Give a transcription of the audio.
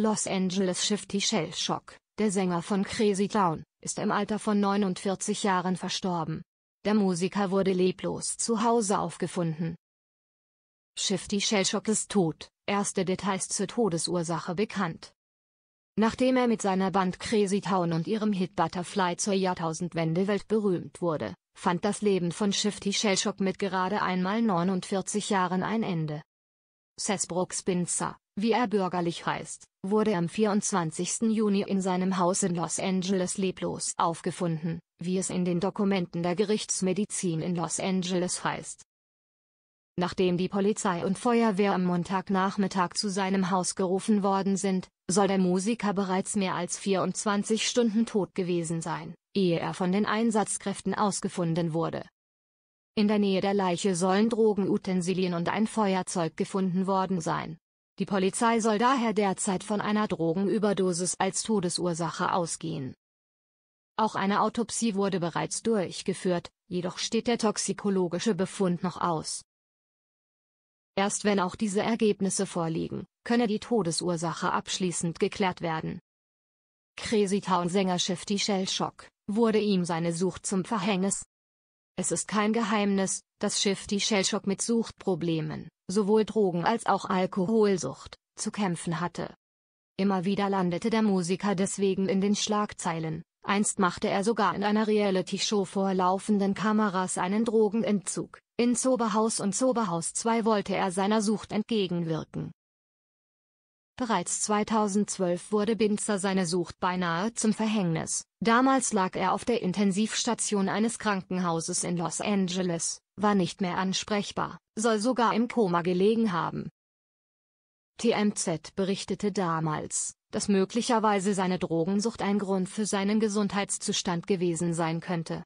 Los Angeles Shifty Shell Shock, der Sänger von Crazy Town, ist im Alter von 49 Jahren verstorben. Der Musiker wurde leblos zu Hause aufgefunden. Shifty Shellshock ist tot, erste Details zur Todesursache bekannt. Nachdem er mit seiner Band Crazy Town und ihrem Hit Butterfly zur Jahrtausendwende weltberühmt wurde, fand das Leben von Shifty Shellshock mit gerade einmal 49 Jahren ein Ende. Seth Brooks Binzer, wie er bürgerlich heißt, wurde am 24. Juni in seinem Haus in Los Angeles leblos aufgefunden, wie es in den Dokumenten der Gerichtsmedizin in Los Angeles heißt. Nachdem die Polizei und Feuerwehr am Montagnachmittag zu seinem Haus gerufen worden sind, soll der Musiker bereits mehr als 24 Stunden tot gewesen sein, ehe er von den Einsatzkräften ausgefunden wurde. In der Nähe der Leiche sollen Drogenutensilien und ein Feuerzeug gefunden worden sein. Die Polizei soll daher derzeit von einer Drogenüberdosis als Todesursache ausgehen. Auch eine Autopsie wurde bereits durchgeführt, jedoch steht der toxikologische Befund noch aus. Erst wenn auch diese Ergebnisse vorliegen, könne die Todesursache abschließend geklärt werden. Crazy Town-Sänger Shifty Shock, wurde ihm seine Sucht zum Verhängnis, es ist kein Geheimnis, dass Schiff die Shellshock mit Suchtproblemen, sowohl Drogen als auch Alkoholsucht, zu kämpfen hatte. Immer wieder landete der Musiker deswegen in den Schlagzeilen, einst machte er sogar in einer Reality-Show vor laufenden Kameras einen Drogenentzug, in Soberhaus und Soberhaus 2 wollte er seiner Sucht entgegenwirken. Bereits 2012 wurde Binzer seine Sucht beinahe zum Verhängnis. Damals lag er auf der Intensivstation eines Krankenhauses in Los Angeles, war nicht mehr ansprechbar, soll sogar im Koma gelegen haben. TMZ berichtete damals, dass möglicherweise seine Drogensucht ein Grund für seinen Gesundheitszustand gewesen sein könnte.